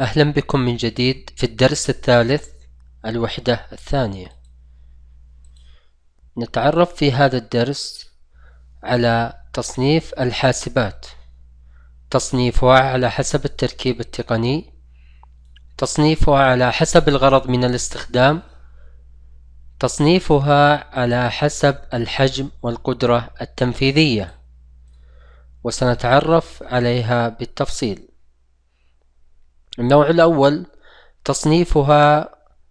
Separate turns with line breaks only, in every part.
أهلا بكم من جديد في الدرس الثالث الوحدة الثانية نتعرف في هذا الدرس على تصنيف الحاسبات تصنيفها على حسب التركيب التقني تصنيفها على حسب الغرض من الاستخدام تصنيفها على حسب الحجم والقدرة التنفيذية وسنتعرف عليها بالتفصيل النوع الأول تصنيفها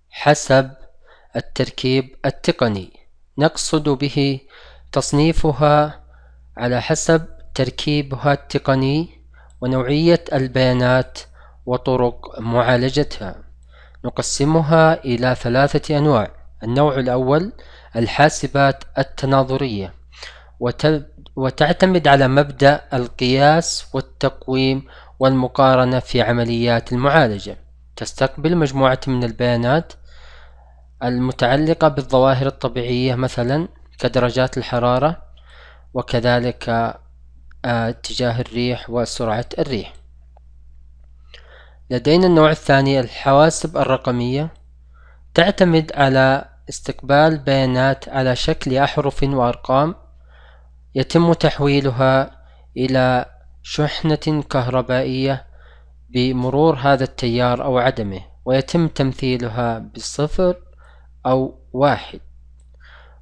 حسب التركيب التقني نقصد به تصنيفها على حسب تركيبها التقني ونوعية البيانات وطرق معالجتها نقسمها إلى ثلاثة أنواع النوع الأول الحاسبات التناظرية وتعتمد على مبدأ القياس والتقويم والمقارنة في عمليات المعالجة تستقبل مجموعة من البيانات المتعلقة بالظواهر الطبيعية مثلا كدرجات الحرارة وكذلك آه، اتجاه الريح وسرعة الريح لدينا النوع الثاني الحواسب الرقمية تعتمد على استقبال بيانات على شكل أحرف وأرقام يتم تحويلها إلى شحنة كهربائية بمرور هذا التيار أو عدمه ويتم تمثيلها بصفر أو واحد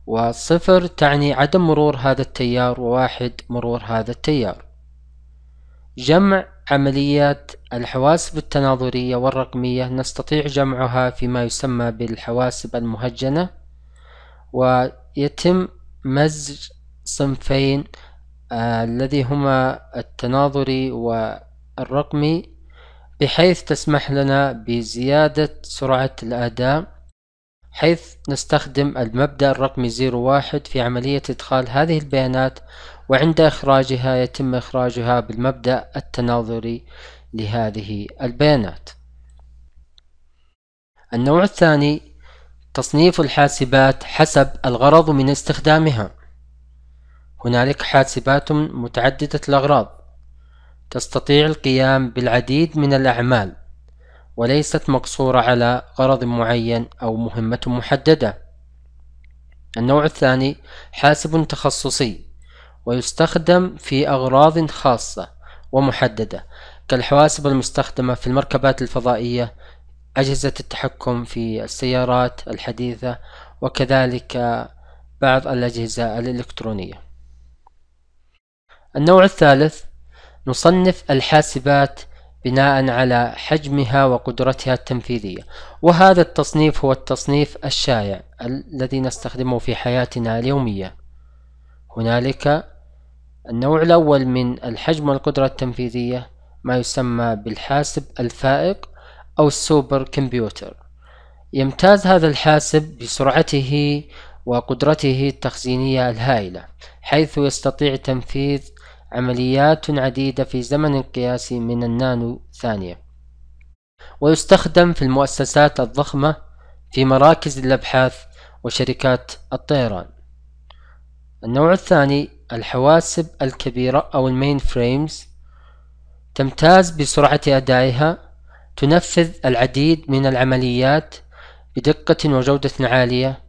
وصفر تعني عدم مرور هذا التيار وواحد مرور هذا التيار جمع عمليات الحواسب التناظرية والرقمية نستطيع جمعها فيما يسمى بالحواسب المهجنة ويتم مزج صنفين الذي هما التناظري والرقمي بحيث تسمح لنا بزيادة سرعة الأداء حيث نستخدم المبدأ الرقمي 01 في عملية إدخال هذه البيانات وعند إخراجها يتم إخراجها بالمبدأ التناظري لهذه البيانات النوع الثاني تصنيف الحاسبات حسب الغرض من استخدامها هنالك حاسبات متعددة الأغراض تستطيع القيام بالعديد من الأعمال وليست مقصورة على غرض معين أو مهمة محددة النوع الثاني حاسب تخصصي ويستخدم في أغراض خاصة ومحددة كالحواسب المستخدمة في المركبات الفضائية أجهزة التحكم في السيارات الحديثة وكذلك بعض الأجهزة الإلكترونية النوع الثالث نصنف الحاسبات بناء على حجمها وقدرتها التنفيذية وهذا التصنيف هو التصنيف الشائع الذي نستخدمه في حياتنا اليومية هنالك النوع الأول من الحجم والقدرة التنفيذية ما يسمى بالحاسب الفائق أو السوبر كمبيوتر يمتاز هذا الحاسب بسرعته وقدرته التخزينية الهائلة حيث يستطيع تنفيذ عمليات عديدة في زمن قياسي من النانو ثانية ويستخدم في المؤسسات الضخمة في مراكز الأبحاث وشركات الطيران النوع الثاني الحواسب الكبيرة أو المين فريمز تمتاز بسرعة أدائها تنفذ العديد من العمليات بدقة وجودة عالية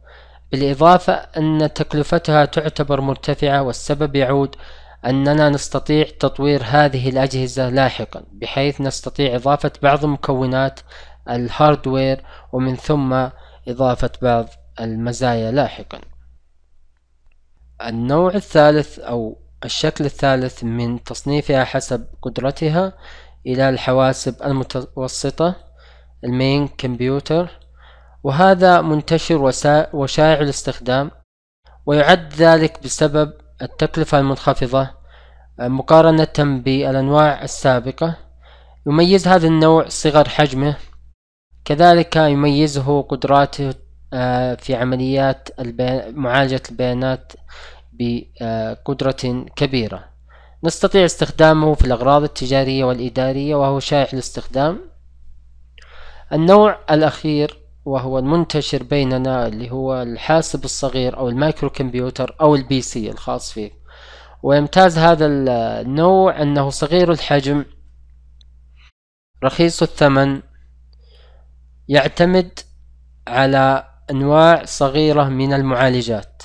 بالإضافة أن تكلفتها تعتبر مرتفعة والسبب يعود أننا نستطيع تطوير هذه الأجهزة لاحقا بحيث نستطيع إضافة بعض مكونات الهاردوير ومن ثم إضافة بعض المزايا لاحقا النوع الثالث أو الشكل الثالث من تصنيفها حسب قدرتها إلى الحواسب المتوسطة المين كمبيوتر وهذا منتشر وشائع الاستخدام ويعد ذلك بسبب التكلفة المنخفضة مقارنة بالأنواع السابقة يميز هذا النوع صغر حجمه كذلك يميزه قدراته آه، في عمليات معالجة البيانات بقدرة كبيرة نستطيع استخدامه في الأغراض التجارية والإدارية وهو شائع الاستخدام النوع الأخير وهو المنتشر بيننا اللي هو الحاسب الصغير أو المايكرو كمبيوتر أو البي سي الخاص فيه ويمتاز هذا النوع أنه صغير الحجم رخيص الثمن يعتمد على أنواع صغيرة من المعالجات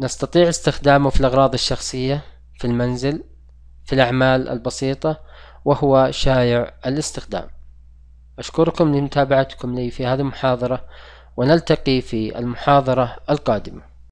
نستطيع استخدامه في الأغراض الشخصية في المنزل في الأعمال البسيطة وهو شائع الاستخدام أشكركم لمتابعتكم لي في هذه المحاضرة ونلتقي في المحاضرة القادمة